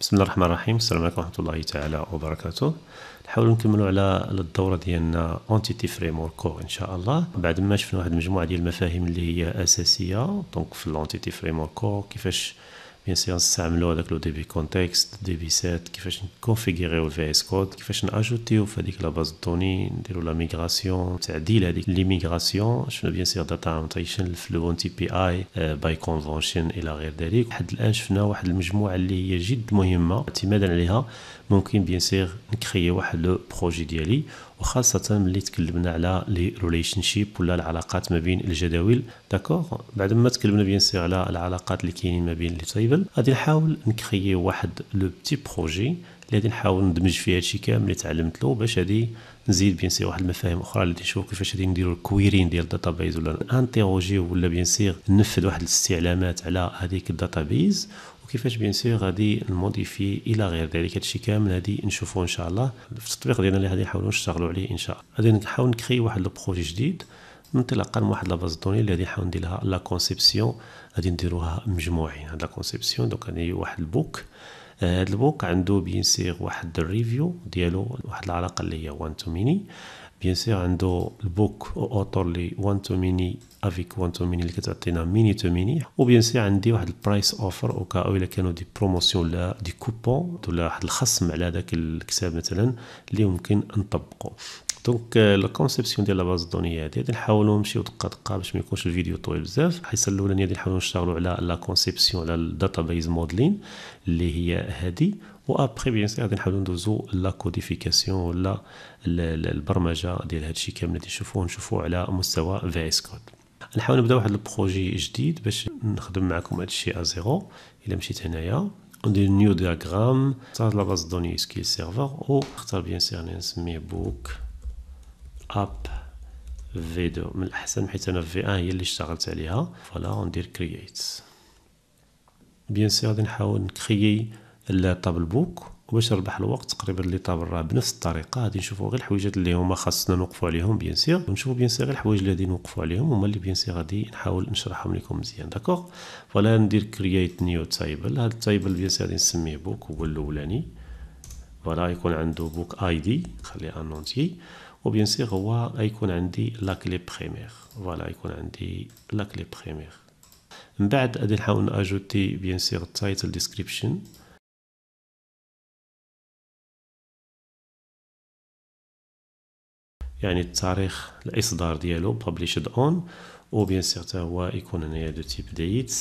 بسم الله الرحمن الرحيم السلام عليكم ورحمه الله تعالى وبركاته نحاول نكملوا على الدوره ديالنا اونتيتي فريم ورك ان شاء الله بعد ما شفنا واحد المجموعه ديال المفاهيم اللي هي اساسيه دونك في الاونتيتي فريم ورك كيفاش بيان سي نستعملوا هذاك لو دي بي كونتكست دي بي سيت كيفاش نكونفيغيريو الفي اس كود كيفاش ناجوتيو في هذيك لا باز دوني نديرو لا ميغراسيون تعديل هذيك لي ميغراسيون شفنا بيان سي داتا انتيشن الفلون تي بي اي باي كونفونشن الى غير ذلك حد الان شفنا واحد المجموعه اللي هي جد مهمه اعتمادا عليها ممكن بيان سيغ نكريي واحد لو بروجي ديالي وخاصه ملي تكلمنا على لي ريليشن شيب ولا العلاقات ما بين الجداول داكوغ بعد ما تكلمنا بيان سيغ على العلاقات اللي كاينين ما بين لي تيبل غادي نحاول نكريي واحد لو بتي بروجي اللي غادي نحاول ندمج فيه هادشي كامل اللي تعلمت له باش هادي نزيد بيان سيغ واحد المفاهيم اخرى اللي نشوف كيفاش غادي نديرو الكويرين ديال الداتابيز ولا انتيروجي ولا بيان سيغ ننفذ واحد الاستعلامات على هذيك الداتابيز وكيفاش بيان سير غادي نموديفي الى غير ذلك هادشي كامل غادي نشوفوه ان شاء الله في التطبيق ديالنا اللي غادي نحاولوا نشتغلوا عليه ان شاء الله غادي نحاول نكري واحد البروجي جديد انطلاقا من واحد لاباز دوني اللي غادي نحاول ندير لها لا كونسيبسيون غادي نديروها مجموعين هاد لا كونسيبسيون دونك غادي واحد البوك آه، هاد البوك عنده بيان سير واحد الريفيو ديالو واحد العلاقه اللي هي وان تو ميني بيان سير عنده البوك اوتور لي وان تو ميني افيك وان تو ميني اللي كتعطينا ميني تو ميني وبيان سير عندي واحد البرايس اوفر او الا كانوا دي بروموسيون ولا دي كوبون ولا واحد الخصم على هذاك الكتاب مثلا اللي ممكن نطبقه دونك لا كونسيبسيون ديال لا باز دوني هادي غادي نحاولوا نمشيو دقه دقه باش ما يكونش الفيديو طويل بزاف حيت اللولانية غادي نحاولوا نشتغلوا على لا كونسيبسيون على الداتابيز موديلين اللي هي هادي وابخي بيان سي غادي نحاولوا ندوزو لا كوديفيكاسيون ولا البرمجه ديال هادشي كامل اللي تشوفوه نشوفوه على مستوى في اس كود نحاول نبدا واحد البروجي جديد باش نخدم معكم هادشي ا زيرو الا مشيت هنايا ندير نيو دياغرام نختار لا باز دوني سكيل سيرفر نختار بيان سي غادي نسميه بوك اب في دو من الاحسن حيت انا في ان هي اللي اشتغلت عليها فوالا ندير كرييت بيان سي غادي نحاول نكريي اللابتوب البوك وباش نربح الوقت تقريبا اللي طاب راه بنفس الطريقه غادي نشوفوا غير الحويجات اللي هما خاصنا نوقفوا عليهم بيان سيغ ونشوفوا بيان سيغ الحوايج اللي غادي نوقفوا عليهم هما اللي بيان سيغ غادي نحاول نشرحهم لكم مزيان داكوغ فوالا ندير كرييت نيو تايبل هاد التايبل بيان سيغ غادي نسميه بوك هو الاولاني فوالا يكون عنده بوك اي دي خليه ان وبيان سيغ هو غيكون عندي لا كلي بريمير فوالا يكون عندي لا كلي بريمير من بعد غادي نحاول ناجوتي بيان سيغ التايتل ديسكريبشن يعني التاريخ الاصدار ديالو بابليشد اون او بيان سيغ حتى هو يكون هنايا دو تيب ديت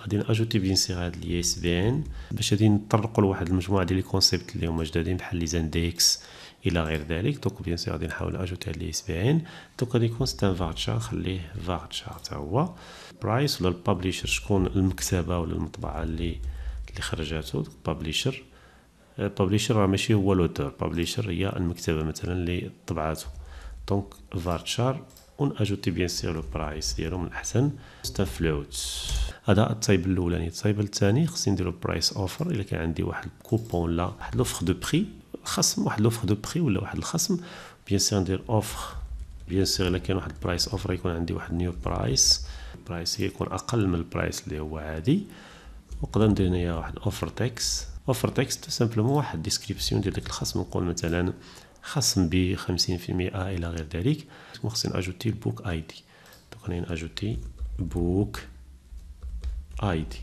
غادي ناجوتي بيان سيغ هاد الاي اس بي ان باش غادي نطرقوا لواحد المجموعه ديال لي كونسيبت اللي هما جدادين بحال لي زانديكس الى غير ذلك دونك بيان سيغ غادي نحاول ناجوتي هاد لي اس بي ان دونك غادي يكون ستان فارتشار خليه فارتشار حتى هو برايس ولا البابليشر شكون المكتبه ولا المطبعه اللي اللي خرجاتو بابليشر بابليشر راه ماشي هو لوتور بابليشر هي المكتبه مثلا اللي طبعاته دونك فارتشار اون اجوتي بيان سير لو برايس ديالو من الاحسن ستافلوت هذا التايبل الاولاني التايبل الثاني خصني نديرو برايس اوفر الا كان عندي واحد كوبون لا واحد لوفر دو بري خصم واحد لوفر دو بري ولا واحد الخصم بيان سير ندير اوفر بيان سير الا كان واحد برايس اوفر يكون عندي واحد نيو برايس برايس يكون اقل من البرايس اللي هو عادي نقدر ندير هنايا واحد اوفر تاكس اوفر تكست سامبلومون واحد ديسكريبسيون ديال داك الخصم نقول مثلا خصم ب 50% آه الى غير ذلك وخصني اجوتي البوك اي دي دونك انا اجوتي بوك اي دي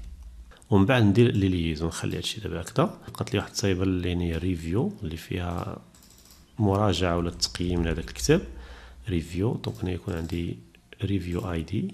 ومن بعد ندير لي ليزون نخلي هادشي دابا هكدا بقات لي واحد الصايبه اللي هي ريفيو اللي فيها مراجعه ولا تقييم لهذاك الكتاب ريفيو دونك يكون عندي ريفيو اي دي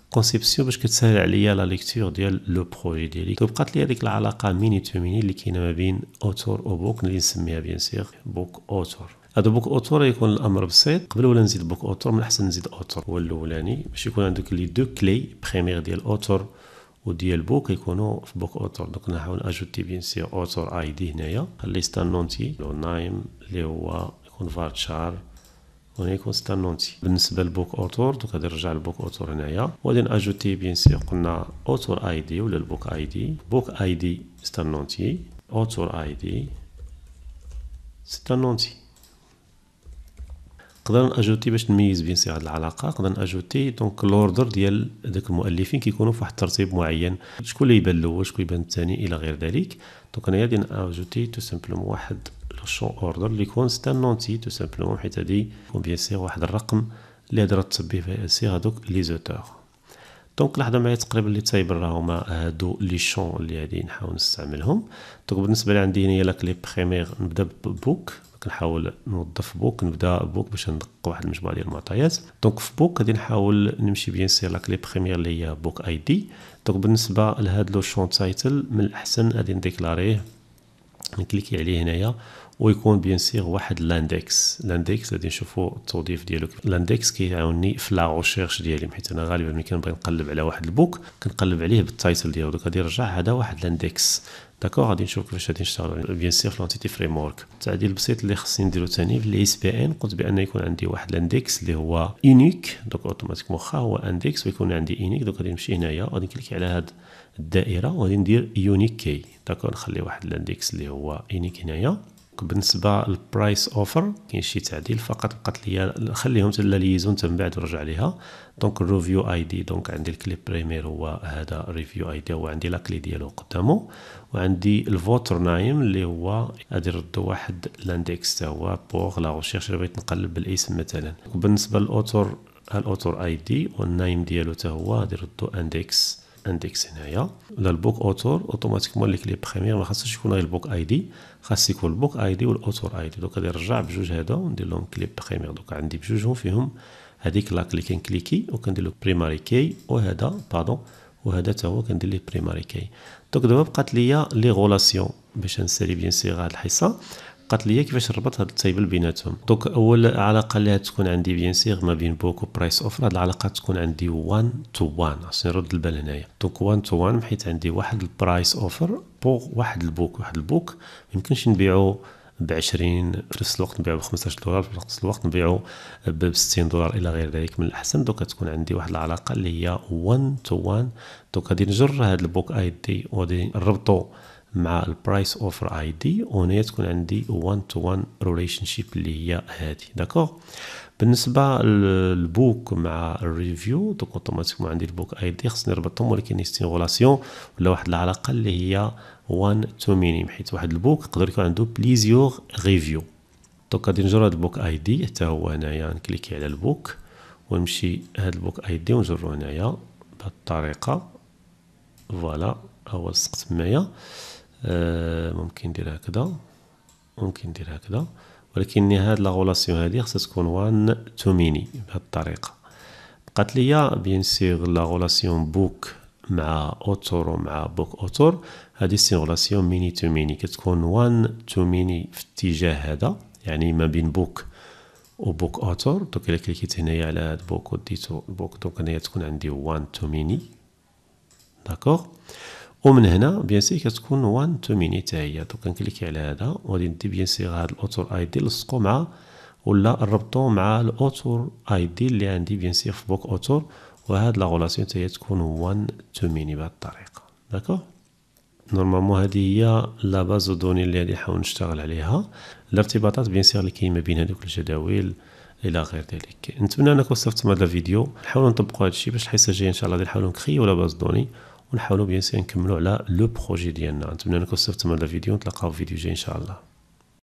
كونسيبسيون باش كتسهل عليا لا ليكتور ديال لو بروجي ديالي تبقات لي هذيك العلاقه ميني تو ميني اللي كاينه ما بين اوتور او بوك اللي نسميها بيان سيغ بوك اوتور هذا بوك اوتور يكون الامر بسيط قبل ولا نزيد بوك اوتور من الاحسن نزيد اوتور هو الاولاني باش يكون عندك لي دو كلي بريمير ديال اوتور وديال بوك يكونوا في بوك اوتور دونك نحاول اجوتي بيان سيغ اوتور اي دي هنايا خليت نونتي لو نايم اللي هو يكون فارتشار هنا يكون ستانونتي بالنسبه للبوك اوتور غادي نرجع للبوك اوتور هنايا وغادي ناجوتي بيان سيغ قلنا اوتور اي دي ولا البوك اي دي بوك اي دي ستانونتي اوتور اي دي ستانونتي نقدر ناجوتي باش نميز بين هاد العلاقه نقدر ناجوتي دونك لوردر ديال داك المؤلفين كيكونوا في واحد الترتيب معين شكون اللي يبان الاول شكون يبان الثاني الى غير ذلك دونك هنايا غادي ناجوتي تو سامبلومون واحد شون اوردر اللي يكون ستانونتي تو سامبلومون حيت هادي يكون بيان سيغ واحد الرقم اللي هاد رتب به في سيغ هادوك لي زوتور دونك لحظه معايا تقريبا اللي تايب راه هما هادو لي شون اللي غادي نحاول نستعملهم دونك بالنسبه لي عندي هنا لك لي بريمير نبدا ببوك كنحاول نوظف بوك نبدا بوك باش ندق واحد المجموعه ديال المعطيات دونك في بوك غادي نحاول نمشي بيان سير لاك لي بريمير اللي هي بوك اي دي دونك بالنسبه لهاد لو شون تايتل من الاحسن غادي نديكلاريه نكليكي عليه هنايا ويكون بيان سيغ واحد لاندكس لاندكس غادي نشوفو التوظيف ديالو لاندكس كيعاوني في لا ريشيرش ديالي حيت انا غالبا ملي كنبغي نقلب على واحد البوك كنقلب عليه بالتايتل ديالو دوك غادي يرجع هذا واحد لاندكس داكوغ غادي نشوف كيفاش غادي نشتغل بيان سيغ لونتيتي فريم ورك التعديل البسيط اللي خصني نديرو ثاني في الاس بي ان قلت بان يكون عندي واحد الاندكس اللي هو يونيك دوك اوتوماتيك مخا هو اندكس ويكون عندي يونيك دوك غادي نمشي هنايا غادي نكليكي على هاد الدائره وغادي ندير يونيك كي داكوغ نخلي واحد الاندكس اللي هو يونيك هنايا بالنسبه للبرايس اوفر كاين شي تعديل فقط بقات لي خليهم تلا ليزون من بعد نرجع ليها دونك الريفيو اي دي دونك عندي الكليب بريمير هو هذا ريفيو اي دي هو عندي لا كلي ديالو قدامه وعندي الفوتر نايم اللي هو غادي يردو واحد لاندكس تا هو بوغ لا ريشيرش اللي بغيت نقلب بالاسم مثلا وبالنسبه للاوتور الاوتور اي دي والنايم ديالو تا هو غادي يردو اندكس اندكس هنايا ولا البوك اوتور اوتوماتيكمون ليك لي بريمير ما خاصش يكون غير البوك اي دي خاص يكون البوك اي دي والاوتور اي دي غادي نرجع بجوج هذا وندير لهم كلي بريمير دوك عندي بجوجهم فيهم هذيك لا كلي كنكليكي وكندير له بريماري كي وهذا باردون وهذا تا هو كندير ليه بريماري كي دوك دابا بقات ليا لي غولاسيون باش نسالي بيان سيغ هاد الحصه قالت لي كيفاش نربط هاد التيبل بيناتهم دونك اول علاقه اللي تكون عندي بيان سيغ ما بين بوك وبرايس اوفر هاد العلاقه تكون عندي 1 تو 1 خاصني نرد البال هنايا دونك 1 تو 1 حيت عندي واحد البرايس اوفر بوغ واحد البوك واحد البوك ما يمكنش نبيعو ب 20 في نفس الوقت نبيعو ب 15 دولار في نفس الوقت نبيعو ب 60 دولار الى غير ذلك من الاحسن دوك تكون عندي واحد العلاقه اللي هي 1 تو 1 دوك غادي نجر هذا البوك اي دي وغادي نربطو مع البرايس اوفر اي دي وهنايا تكون عندي 1 تو 1 ريليشن شيب اللي هي هذه داكوغ بالنسبه للبوك مع الريفيو دوك اوتوماتيكمون عندي البوك اي دي خصني نربطهم ولكن يستين غولاسيون ولا واحد العلاقه اللي هي 1 تو ميني حيت واحد البوك يقدر يكون عنده بليزيور ريفيو دوك غادي نجرو هاد البوك اي دي حتى هو هنايا نكليكي على البوك ونمشي هاد البوك اي دي ونجرو هنايا بهاد الطريقه فوالا هو لصقت تمايا آه، ممكن ندير هكذا ممكن ندير هكذا ولكن هاد لا غولاسيون هادي خاصها تكون وان تو ميني بهاد الطريقه بقات ليا بيان سيغ لا غولاسيون بوك مع اوتور ومع بوك اوتور هادي سي غولاسيون ميني تو ميني كتكون وان تو ميني في الاتجاه هذا يعني ما بين بوك وبوك اوتور دوك الا كليكيت هنايا على هاد بوك وديتو بوك دوك هنايا تكون عندي وان تو ميني داكوغ ومن هنا بيان سي كتكون وان تو ميني حتى هي دوك كنكليكي على هذا وغادي ندي بيان سي هاد الاوتور اي دي نلصقو مع ولا نربطو مع الاوتور اي دي اللي عندي بيان سي في بوك اوتور وهاد لا غولاسيون حتى هي تكون وان تو ميني بهاد الطريقه داكوغ نورمالمون هذه هي لا باز دوني اللي غادي نحاول نشتغل عليها الارتباطات بيان سيغ اللي كاين ما بين هذوك الجداول الى غير ذلك نتمنى انكم استفدتم هذا الفيديو نحاولوا نطبقوا هذا الشيء باش الحصه الجايه ان شاء الله غادي نحاولوا نكريو لا باز دوني ونحاولوا بيان سير نكملوا على لو بروجي ديالنا نتمنى انكم استفدتم من الفيديو نتلاقاو في فيديو جاي ان شاء الله